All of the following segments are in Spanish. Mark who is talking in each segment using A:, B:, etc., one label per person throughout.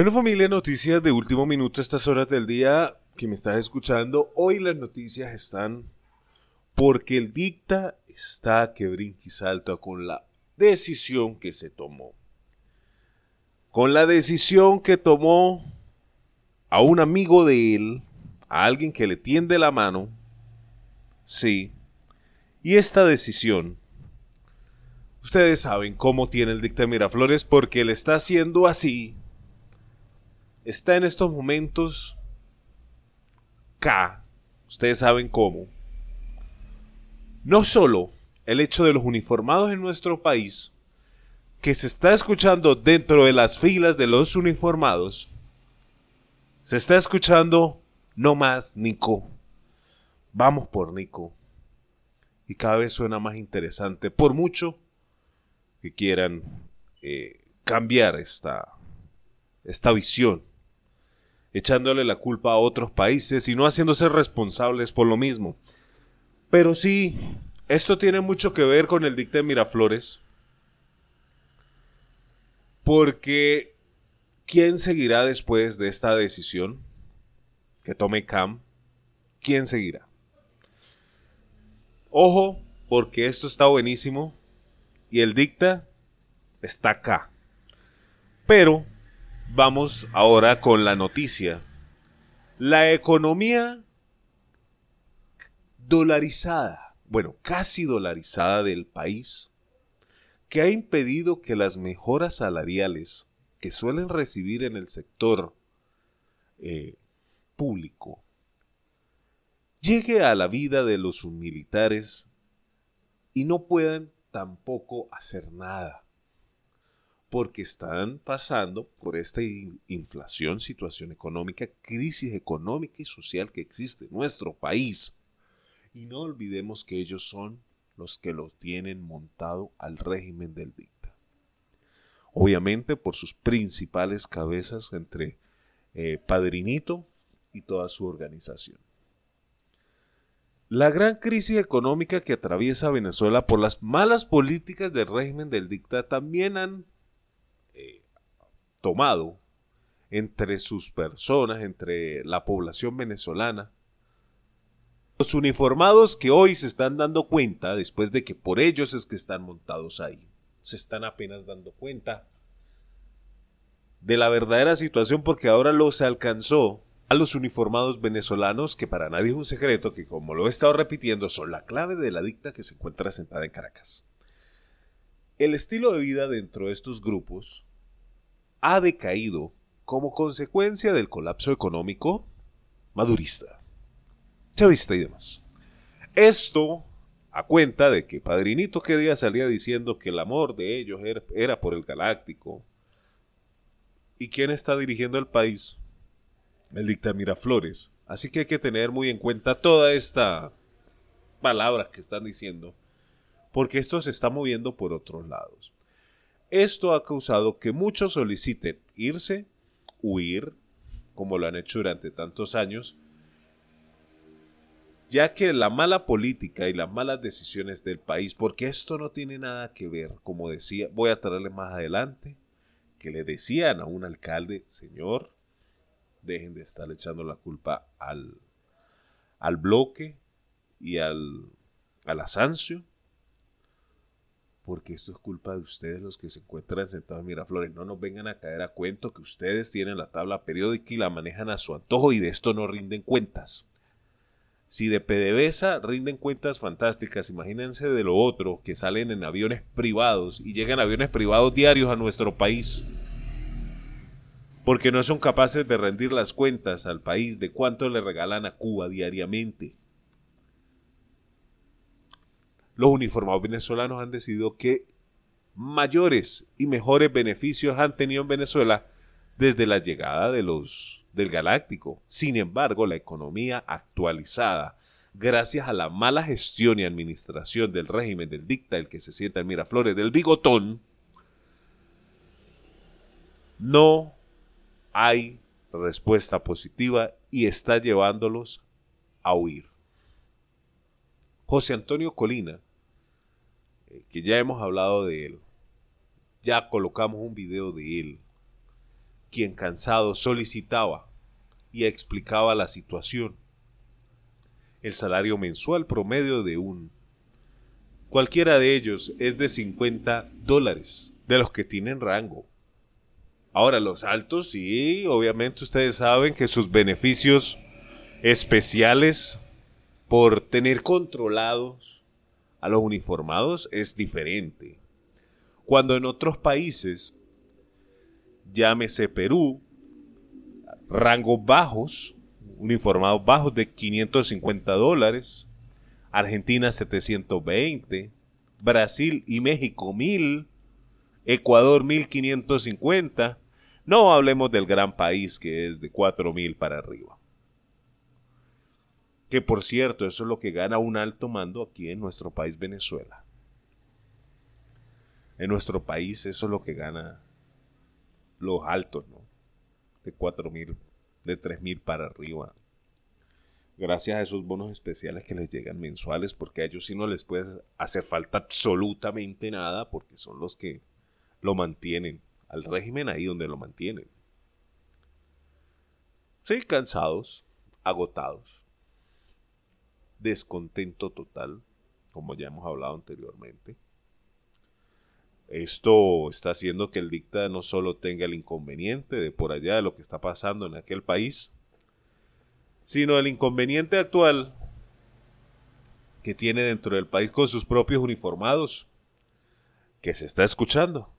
A: Bueno familia, noticias de último minuto a estas horas del día que me estás escuchando. Hoy las noticias están porque el dicta está que brinque y salta con la decisión que se tomó. Con la decisión que tomó a un amigo de él, a alguien que le tiende la mano, sí, y esta decisión, ustedes saben cómo tiene el dicta Miraflores porque le está haciendo así está en estos momentos K, ustedes saben cómo. No solo el hecho de los uniformados en nuestro país, que se está escuchando dentro de las filas de los uniformados, se está escuchando no más Nico. Vamos por Nico. Y cada vez suena más interesante, por mucho que quieran eh, cambiar esta, esta visión echándole la culpa a otros países y no haciéndose responsables por lo mismo. Pero sí, esto tiene mucho que ver con el dicta de Miraflores, porque ¿quién seguirá después de esta decisión que tome CAM? ¿Quién seguirá? Ojo, porque esto está buenísimo y el dicta está acá. Pero Vamos ahora con la noticia. La economía dolarizada, bueno, casi dolarizada del país, que ha impedido que las mejoras salariales que suelen recibir en el sector eh, público llegue a la vida de los militares y no puedan tampoco hacer nada porque están pasando por esta inflación, situación económica, crisis económica y social que existe en nuestro país. Y no olvidemos que ellos son los que lo tienen montado al régimen del dicta. Obviamente por sus principales cabezas entre eh, Padrinito y toda su organización. La gran crisis económica que atraviesa Venezuela por las malas políticas del régimen del dicta también han eh, tomado entre sus personas, entre la población venezolana. Los uniformados que hoy se están dando cuenta, después de que por ellos es que están montados ahí, se están apenas dando cuenta de la verdadera situación porque ahora los alcanzó a los uniformados venezolanos, que para nadie es un secreto, que como lo he estado repitiendo, son la clave de la dicta que se encuentra sentada en Caracas. El estilo de vida dentro de estos grupos ha decaído como consecuencia del colapso económico madurista, chavista y demás. Esto a cuenta de que Padrinito qué día salía diciendo que el amor de ellos era, por el galáctico. ¿Y quién está dirigiendo el país? El Miraflores. Así que hay que tener muy en cuenta toda esta palabra que están diciendo porque esto se está moviendo por otros lados. Esto ha causado que muchos soliciten irse, huir, como lo han hecho durante tantos años, ya que la mala política y las malas decisiones del país, porque esto no tiene nada que ver, como decía, voy a traerle más adelante, que le decían a un alcalde, señor, dejen de estar echando la culpa al, al bloque y al, al asancio, porque esto es culpa de ustedes los que se encuentran sentados en Miraflores. No nos vengan a caer a cuento que ustedes tienen la tabla periódica y la manejan a su antojo y de esto no rinden cuentas. Si de PDVSA rinden cuentas fantásticas, imagínense de lo otro, que salen en aviones privados y llegan aviones privados diarios a nuestro país. Porque no son capaces de rendir las cuentas al país de cuánto le regalan a Cuba diariamente los uniformados venezolanos han decidido que mayores y mejores beneficios han tenido en Venezuela desde la llegada de los del Galáctico. Sin embargo, la economía actualizada, gracias a la mala gestión y administración del régimen del dicta, el que se sienta en Miraflores del Bigotón, no hay respuesta positiva y está llevándolos a huir. José Antonio Colina, que ya hemos hablado de él, ya colocamos un video de él, quien cansado solicitaba y explicaba la situación. El salario mensual promedio de un cualquiera de ellos es de 50 dólares, de los que tienen rango. Ahora, los altos, sí, obviamente ustedes saben que sus beneficios especiales por tener controlados a los uniformados es diferente. Cuando en otros países, llámese Perú, rangos bajos, uniformados bajos de 550 dólares, Argentina 720, Brasil y México 1000, Ecuador 1550, no hablemos del gran país que es de 4000 para arriba que por cierto, eso es lo que gana un alto mando aquí en nuestro país Venezuela. En nuestro país eso es lo que gana los altos, ¿no? De 4 mil, de 3.000 mil para arriba. Gracias a esos bonos especiales que les llegan mensuales, porque a ellos sí no les puede hacer falta absolutamente nada, porque son los que lo mantienen, al régimen ahí donde lo mantienen. Sí, cansados, agotados descontento total, como ya hemos hablado anteriormente. Esto está haciendo que el dicta no solo tenga el inconveniente de por allá de lo que está pasando en aquel país, sino el inconveniente actual que tiene dentro del país con sus propios uniformados, que se está escuchando,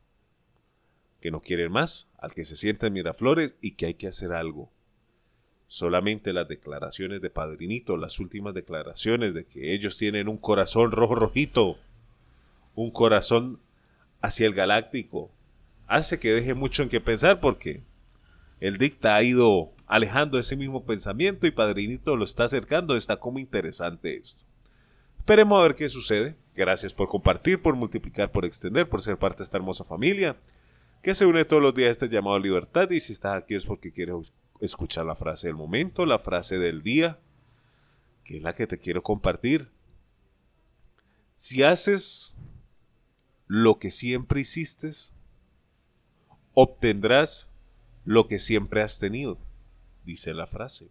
A: que no quieren más, al que se sienta Miraflores y que hay que hacer algo solamente las declaraciones de Padrinito, las últimas declaraciones de que ellos tienen un corazón rojo rojito, un corazón hacia el galáctico, hace que deje mucho en qué pensar porque el dicta ha ido alejando ese mismo pensamiento y Padrinito lo está acercando, está como interesante esto. Esperemos a ver qué sucede. Gracias por compartir, por multiplicar, por extender, por ser parte de esta hermosa familia que se une todos los días a este llamado Libertad y si estás aquí es porque quieres Escucha la frase del momento, la frase del día, que es la que te quiero compartir. Si haces lo que siempre hiciste, obtendrás lo que siempre has tenido, dice la frase.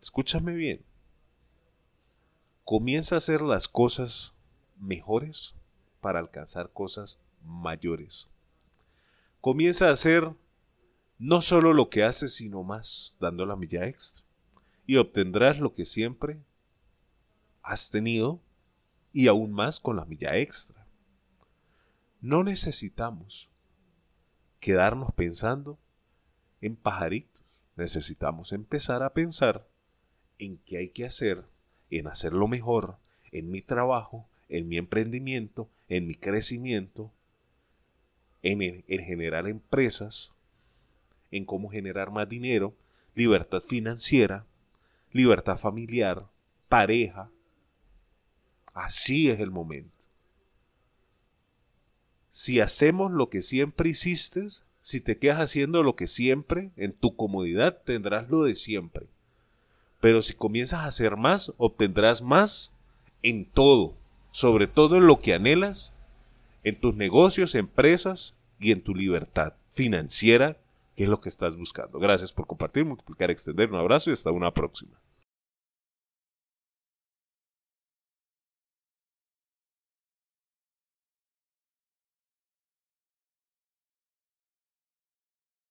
A: Escúchame bien. Comienza a hacer las cosas mejores para alcanzar cosas mayores. Comienza a hacer no solo lo que haces, sino más, dando la milla extra. Y obtendrás lo que siempre has tenido y aún más con la milla extra. No necesitamos quedarnos pensando en pajaritos. Necesitamos empezar a pensar en qué hay que hacer, en hacerlo mejor, en mi trabajo, en mi emprendimiento, en mi crecimiento, en, en generar empresas en cómo generar más dinero, libertad financiera, libertad familiar, pareja. Así es el momento. Si hacemos lo que siempre hiciste, si te quedas haciendo lo que siempre, en tu comodidad tendrás lo de siempre. Pero si comienzas a hacer más, obtendrás más en todo, sobre todo en lo que anhelas, en tus negocios, empresas y en tu libertad financiera qué es lo que estás buscando. Gracias por compartir, multiplicar, extender. Un abrazo y hasta una próxima.